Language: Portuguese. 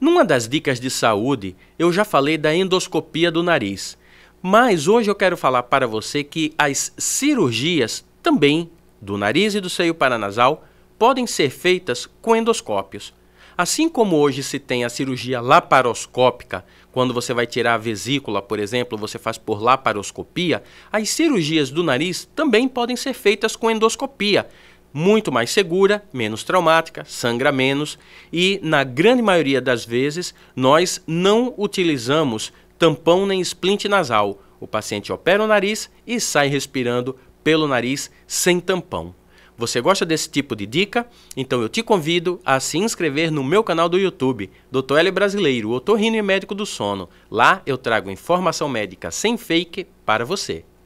Numa das dicas de saúde, eu já falei da endoscopia do nariz, mas hoje eu quero falar para você que as cirurgias também do nariz e do seio paranasal podem ser feitas com endoscópios. Assim como hoje se tem a cirurgia laparoscópica, quando você vai tirar a vesícula, por exemplo, você faz por laparoscopia, as cirurgias do nariz também podem ser feitas com endoscopia, muito mais segura, menos traumática, sangra menos e, na grande maioria das vezes, nós não utilizamos tampão nem splint nasal. O paciente opera o nariz e sai respirando pelo nariz sem tampão. Você gosta desse tipo de dica? Então eu te convido a se inscrever no meu canal do YouTube, Dr. L Brasileiro, otorrino e médico do sono. Lá eu trago informação médica sem fake para você.